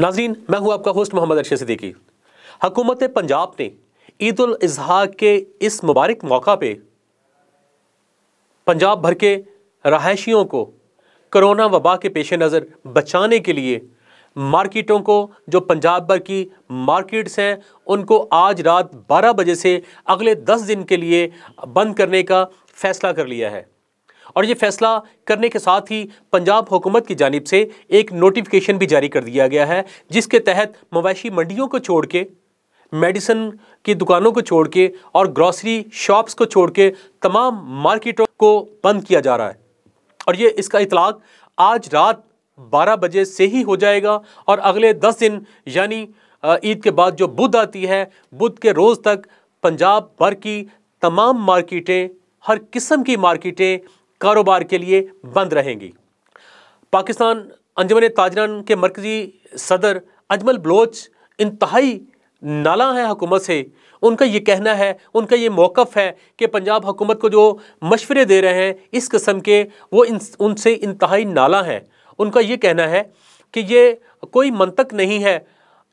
नाज़ीन मैं हूँ आपका होस्ट मोहम्मद अरशद सदीकी हकूमत पंजाब ने ईद अजहा के इस मुबारक मौका पे पंजाब भर के रहायशियों को करोना वबा के पेश नज़र बचाने के लिए मार्केटों को जो पंजाब भर की मार्केट्स हैं उनको आज रात 12 बजे से अगले 10 दिन के लिए बंद करने का फ़ैसला कर लिया है और ये फैसला करने के साथ ही पंजाब हुकूमत की जानब से एक नोटिफिकेशन भी जारी कर दिया गया है जिसके तहत मवेशी मंडियों को छोड़ के मेडिसन की दुकानों को छोड़ के और ग्रॉसरी शॉप्स को छोड़ के तमाम मार्केटों को बंद किया जा रहा है और ये इसका इतलाक आज रात 12 बजे से ही हो जाएगा और अगले 10 दिन यानी ईद के बाद जो बुध आती है बुध के रोज़ तक पंजाब भर की तमाम मार्केटें हर किस्म की मार्केटें कारोबार के लिए बंद रहेंगी पाकिस्तान अंजमन ताजरान के मरकज़ी सदर अजमल बलोच इंतहाई नाला है हुकूमत से उनका ये कहना है उनका ये मौक़ है कि पंजाब हुकूमत को जो मशवरे दे रहे हैं इस कस्म के वो इन उनसे इंतहाई नाला हैं उनका ये कहना है कि ये कोई मंतक नहीं है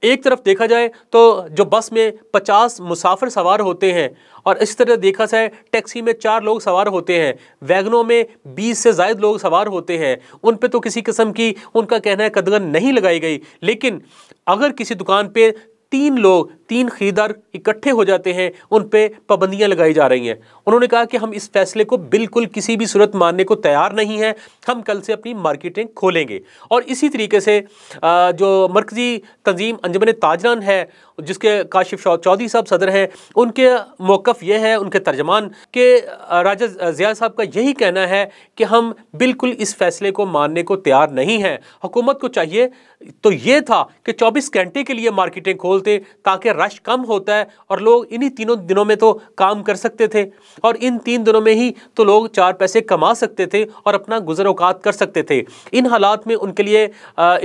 एक तरफ देखा जाए तो जो बस में पचास मुसाफिर सवार होते हैं और इस तरह देखा जाए टैक्सी में चार लोग सवार होते हैं वैगनों में बीस से जायद लोग सवार होते हैं उन पर तो किसी किस्म की उनका कहना है कदगन नहीं लगाई गई लेकिन अगर किसी दुकान पर तीन लोग तीन खरीदार इकट्ठे हो जाते हैं उन पर पाबंदियाँ लगाई जा रही हैं उन्होंने कहा कि हम इस फैसले को बिल्कुल किसी भी सूरत मानने को तैयार नहीं है हम कल से अपनी मार्केटें खोलेंगे और इसी तरीके से जो मरकज़ी तंजीम अंजमन ताजरान है जिसके काशिफ चौधरी साहब सदर हैं उनके मौक़ यह है उनके तर्जमान के राजा ज़िया साहब का यही कहना है कि हम बिल्कुल इस फैसले को मानने को तैयार नहीं हैं हुकूमत को चाहिए तो ये था कि 24 घंटे के लिए मार्केटें खोलते ताकि रश कम होता है और लोग इन्हीं तीनों दिनों में तो काम कर सकते थे और इन तीन दिनों में ही तो लोग चार पैसे कमा सकते थे और अपना गुजर अवकात कर सकते थे इन हालात में उनके लिए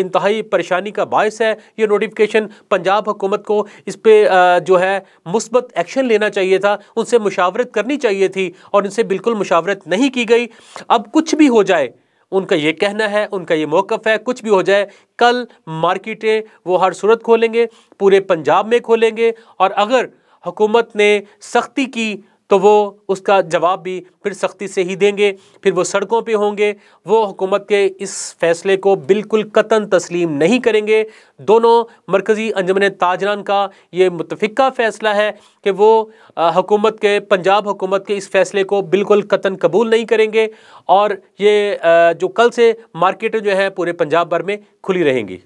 इंतहाई परेशानी का बायस है ये नोटिफिकेशन पंजाब हुकूमत को इस पर जो है मुस्बत एक्शन लेना चाहिए था उनसे मुशावरत करनी चाहिए थी और इनसे बिल्कुल मुशावरत नहीं की गई अब कुछ भी हो जाए उनका ये कहना है उनका ये मौक़ है कुछ भी हो जाए कल मार्केटें वो हर सूरत खोलेंगे पूरे पंजाब में खोलेंगे और अगर हुकूमत ने सख्ती की तो वो उसका जवाब भी फिर सख्ती से ही देंगे फिर वो सड़कों पे होंगे वो हुकूमत के इस फैसले को बिल्कुल कतन तस्लीम नहीं करेंगे दोनों मरकज़ी अंजमन ताजरान का ये मुतफ़ा फ़ैसला है कि वो हकूमत के पंजाब हुकूमत के इस फैसले को बिल्कुल कतन कबूल नहीं करेंगे और ये जो कल से मार्केटें जो हैं पूरे पंजाब भर में खुली रहेंगी